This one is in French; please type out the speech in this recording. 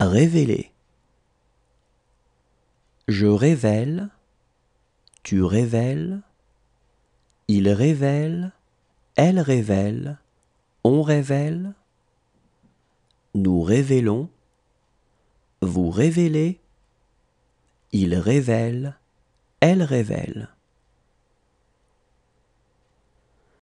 Révéler. Je révèle, tu révèles, il révèle, elle révèle, on révèle, nous révélons, vous révélez, il révèle, elle révèle.